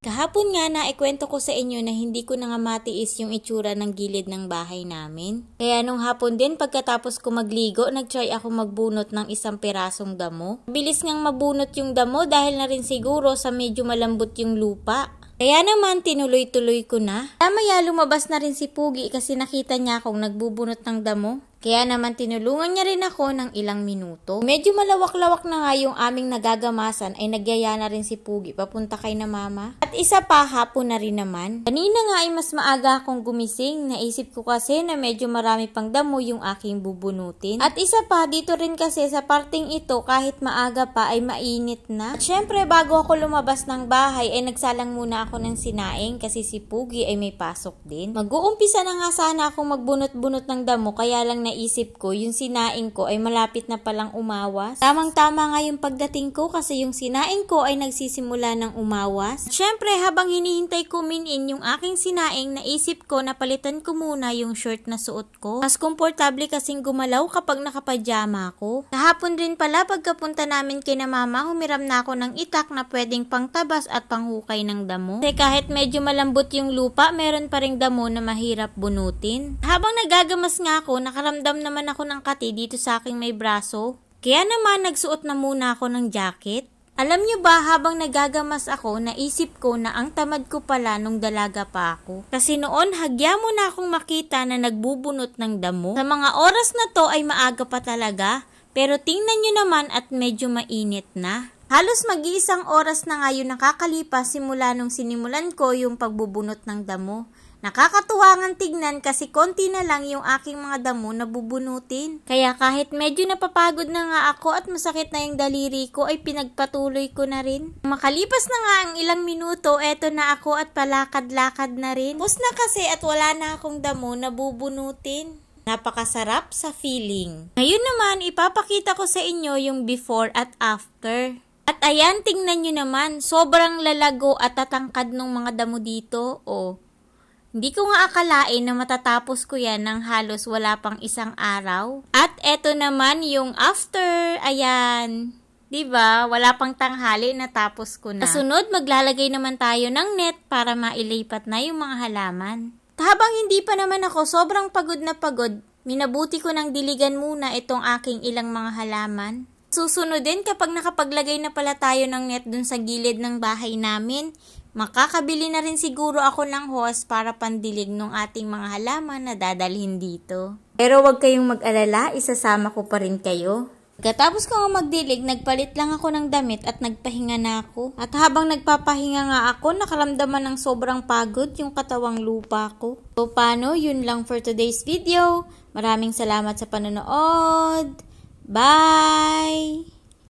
Kahapon nga na ikwento ko sa inyo na hindi ko na nga matiis yung itsura ng gilid ng bahay namin. Kaya nung hapon din pagkatapos ko magligo, nagtry ako magbunot ng isang pirasong damo. Bilis ngang mabunot yung damo dahil na rin siguro sa medyo malambot yung lupa. Kaya naman tinuloy-tuloy ko na. Kaya lumabas na rin si Pugi kasi nakita niya akong nagbubunot ng damo. Kaya naman tinulungan niya rin ako ng ilang minuto. Medyo malawak-lawak na nga yung aming nagagamasan ay nagyaya na rin si Pugi papunta kay na mama. At isa pa hapon na rin naman. Kanina nga ay mas maaga akong gumising. Naisip ko kasi na medyo marami pang damo yung aking bubunutin. At isa pa dito rin kasi sa parting ito kahit maaga pa ay mainit na. At syempre bago ako lumabas ng bahay ay nagsalang muna ako ng sinaing kasi si Pugi ay may pasok din. Mag-uumpisa na nga sana akong magbunot-bunot ng damo kaya lang na naisip ko, yung sinaing ko ay malapit na palang umawas. Tamang-tama nga yung pagdating ko kasi yung sinaing ko ay nagsisimula ng umawas. Siyempre, habang hinihintay ko minin yung aking sinaing, naisip ko na palitan ko muna yung short na suot ko. Mas komportable kasing gumalaw kapag nakapajama ko. Kahapon rin pala pagkapunta namin kay na mama, humiram na ako ng itak na pwedeng pangtabas at panghukay ng damo. Kasi kahit medyo malambot yung lupa, meron pa ring damo na mahirap bunutin. Habang nagagamas nga ako, nakaramdam nakaramdam naman ako ng kati dito sa aking may braso. Kaya naman nagsuot na muna ako ng jacket. Alam niyo ba habang nagagamas ako, naisip ko na ang tamad ko pala nung dalaga pa ako. Kasi noon, hagya mo na akong makita na nagbubunot ng damo. Sa mga oras na to ay maaga pa talaga, pero tingnan niyo naman at medyo mainit na. Halos mag-iisang oras na ngayon nakakalipas simula nung sinimulan ko yung pagbubunot ng damo. Nakakatuwa ngang tignan kasi konti na lang yung aking mga damo na bubunutin. Kaya kahit medyo napapagod na nga ako at masakit na yung daliri ko ay pinagpatuloy ko na rin. Makalipas na nga ang ilang minuto, eto na ako at palakad-lakad na rin. Pus na kasi at wala na akong damo na bubunutin. Napakasarap sa feeling. Ngayon naman, ipapakita ko sa inyo yung before at after. At ayan, tingnan nyo naman, sobrang lalago at tatangkad ng mga damo dito. O, oh. Hindi ko nga akalain na matatapos ko yan ng halos wala pang isang araw. At eto naman yung after. Ayan. 'di ba? Wala pang tanghali natapos ko na. Kasunod, maglalagay naman tayo ng net para mailipat na yung mga halaman. Habang hindi pa naman ako sobrang pagod na pagod, minabuti ko ng diligan muna itong aking ilang mga halaman. Susunod din kapag nakapaglagay na pala tayo ng net dun sa gilid ng bahay namin, Makakabili na rin siguro ako ng hose para pandilig ng ating mga halaman na dadalhin dito. Pero wag kayong mag-alala, isasama ko pa rin kayo. Pagkatapos ko magdilig, nagpalit lang ako ng damit at nagpahinga na ako. At habang nagpapahinga nga ako, nakaramdaman ng sobrang pagod yung katawang lupa ko. So paano, yun lang for today's video. Maraming salamat sa panonood. Bye!